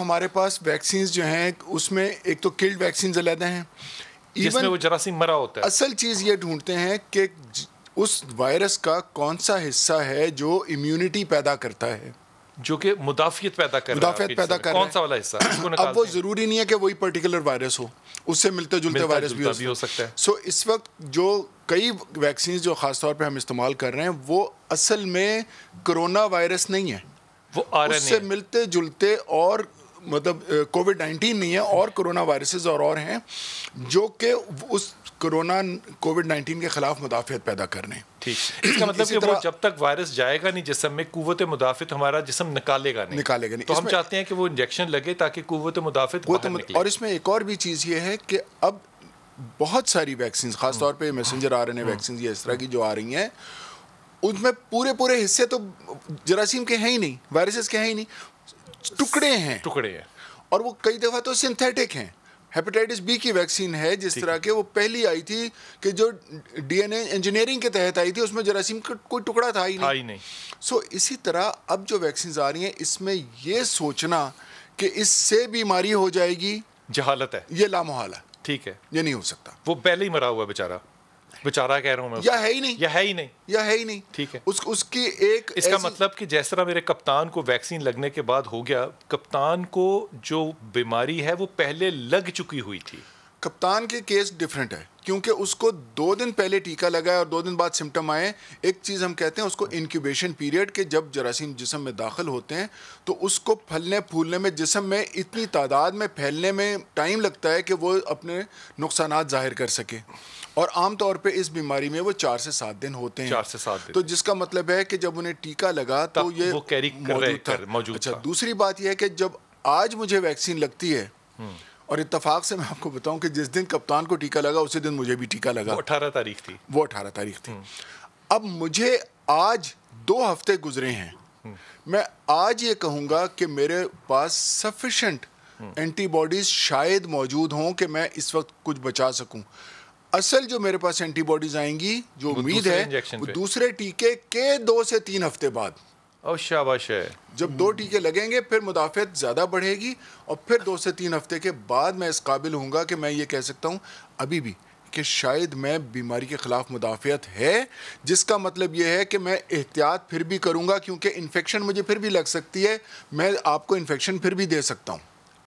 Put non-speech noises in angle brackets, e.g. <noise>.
हमारे पास वैक्सीन जो हैं उसमें एक तो किल्ड वैक्सीन अलहदे हैं इवन वो जरासीम मरा होता है असल चीज़ ये ढूंढते हैं कि उस वायरस का कौन सा हिस्सा है जो इम्यूनिटी पैदा करता है जो कि मुदाफियत पैदा कर मुदाफियत पैदा कर कौन सा वाला हिस्सा <clears throat> अब वो ज़रूरी नहीं है कि वही पर्टिकुलर वायरस हो उससे मिलते जुलते वायरस भी, भी हो सकता है सो so, इस वक्त जो कई वैक्सीन जो ख़ासतौर पर हम इस्तेमाल कर रहे हैं वो असल में कोरोना वायरस नहीं है वो उससे मिलते जुलते और मतलब कोविड नाइन्टीन नहीं है और कोरोना वायरसेस और और हैं जो कि उस कोरोना कोविड नाइन्टीन के खिलाफ मुदाफियत पैदा करने ठीक इसका मतलब इसी कि वो जब तक वायरस जाएगा नहीं जिसम में कुत मुदाफित हमारा जिसम निकालेगा नहीं निकालेगा नहीं तो हम चाहते हैं कि वो इंजेक्शन लगे ताकि कुत मुदाफित और इसमें एक और भी चीज़ ये है कि अब बहुत सारी वैक्सीन खासतौर पर मैसेंजर आ रहे हैं वैक्सीन या इस तरह की जो आ रही हैं उसमें पूरे पूरे हिस्से तो जरासीम के हैं ही नहीं वायरसेस के हैं ही नहीं टुकड़े हैं टुकड़े हैं और वो कई दफ़ा तो सिंथेटिक हैं हेपेटाइटिस बी की वैक्सीन है जिस तरह के वो पहली आई थी कि जो डीएनए इंजीनियरिंग के तहत आई थी उसमें जरासीम का कोई टुकड़ा था ही नहीं, नहीं। सो so, इसी तरह अब जो वैक्सीन आ रही हैं इसमें ये सोचना कि इससे बीमारी हो जाएगी जहालत है ये लामोहाल है ठीक है ये नहीं हो सकता वो पहले ही मरा हुआ बेचारा बेचारा कह रहा हूँ मैं या है ही नहीं या है ही नहीं या है ही नहीं ठीक है उस उसकी एक इसका मतलब कि जैस तरह मेरे कप्तान को वैक्सीन लगने के बाद हो गया कप्तान को जो बीमारी है वो पहले लग चुकी हुई थी कप्तान के केस डिफरेंट है क्योंकि उसको दो दिन पहले टीका लगाया और दो दिन बाद सिम्टम आए एक चीज़ हम कहते हैं उसको इनक्यूबेशन पीरियड के जब जरासीम जिसम में दाखिल होते हैं तो उसको फलने फूलने में जिसम में इतनी तादाद में फैलने में टाइम लगता है कि वो अपने नुकसान ज़ाहिर कर सके और आमतौर पर इस बीमारी में वो चार से सात दिन होते हैं चार से सात दिन तो जिसका मतलब है कि जब उन्हें टीका लगा तो ये मौजूद था मौजूद अच्छा दूसरी बात यह है कि जब आज मुझे वैक्सीन लगती है हम्म। और इतफाक़ से मैं आपको बताऊं कि जिस दिन कप्तान को टीका लगा उसी दिन मुझे भी टीका लगा अठारह तारीख थी वो अठारह तारीख थी हम्म। अब मुझे आज दो हफ्ते गुजरे हैं हम्म। मैं आज ये कहूँगा कि मेरे पास सफिशेंट एंटीबॉडीज़ हम्म। शायद मौजूद हों कि मैं इस वक्त कुछ बचा सकूँ असल जो मेरे पास एंटीबॉडीज़ आएंगी जो उम्मीद है वो दूसरे टीके के दो से तीन हफ्ते बाद और शाबाश है जब दो टीके लगेंगे फिर मुदाफ़त ज़्यादा बढ़ेगी और फिर दो से तीन हफ्ते के बाद मैं इस काबिल हूँ कि मैं ये कह सकता हूँ अभी भी कि शायद मैं बीमारी के ख़िलाफ़ मुदाफ़त है जिसका मतलब यह है कि मैं एहतियात फिर भी करूँगा क्योंकि इन्फेक्शन मुझे फिर भी लग सकती है मैं आपको इन्फेक्शन फिर भी दे सकता हूँ